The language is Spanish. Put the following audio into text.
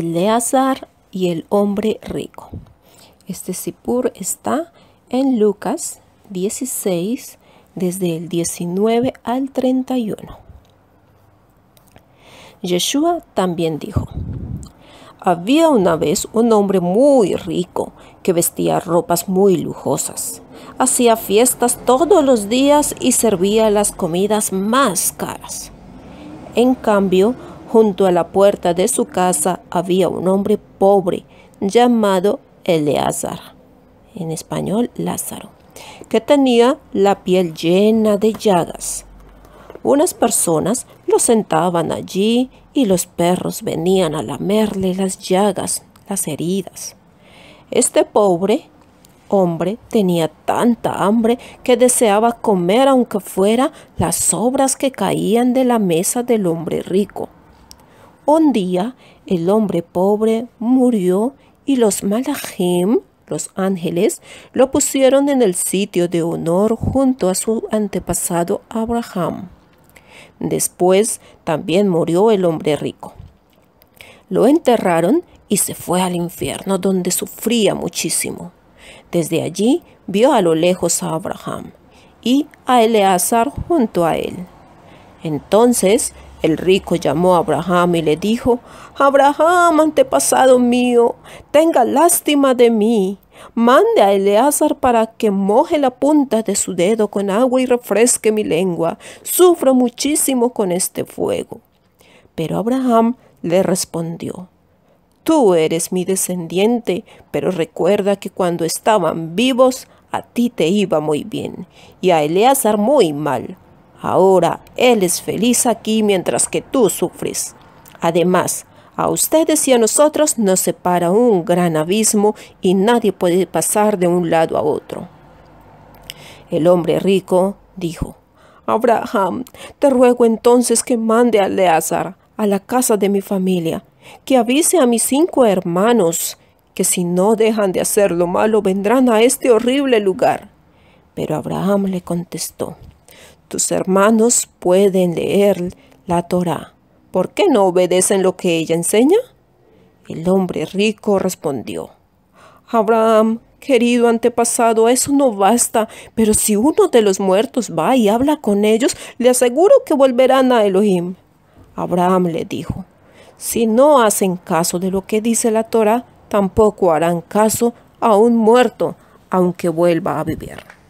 leazar y el hombre rico. Este Sipur está en Lucas 16, desde el 19 al 31. Yeshua también dijo, había una vez un hombre muy rico que vestía ropas muy lujosas, hacía fiestas todos los días y servía las comidas más caras. En cambio, Junto a la puerta de su casa había un hombre pobre llamado Eleazar, en español Lázaro, que tenía la piel llena de llagas. Unas personas lo sentaban allí y los perros venían a lamerle las llagas, las heridas. Este pobre hombre tenía tanta hambre que deseaba comer aunque fuera las sobras que caían de la mesa del hombre rico. Un día el hombre pobre murió y los malachim, los ángeles, lo pusieron en el sitio de honor junto a su antepasado Abraham. Después también murió el hombre rico. Lo enterraron y se fue al infierno donde sufría muchísimo. Desde allí vio a lo lejos a Abraham y a Eleazar junto a él. Entonces el rico llamó a Abraham y le dijo, Abraham, antepasado mío, tenga lástima de mí. Mande a Eleazar para que moje la punta de su dedo con agua y refresque mi lengua. Sufro muchísimo con este fuego. Pero Abraham le respondió, Tú eres mi descendiente, pero recuerda que cuando estaban vivos a ti te iba muy bien y a Eleazar muy mal. Ahora Él es feliz aquí mientras que tú sufres. Además, a ustedes y a nosotros nos separa un gran abismo y nadie puede pasar de un lado a otro. El hombre rico dijo, Abraham, te ruego entonces que mande a Leazar a la casa de mi familia, que avise a mis cinco hermanos, que si no dejan de hacer lo malo vendrán a este horrible lugar. Pero Abraham le contestó, tus hermanos pueden leer la Torá. ¿Por qué no obedecen lo que ella enseña? El hombre rico respondió, Abraham, querido antepasado, eso no basta, pero si uno de los muertos va y habla con ellos, le aseguro que volverán a Elohim. Abraham le dijo, si no hacen caso de lo que dice la Torah, tampoco harán caso a un muerto, aunque vuelva a vivir.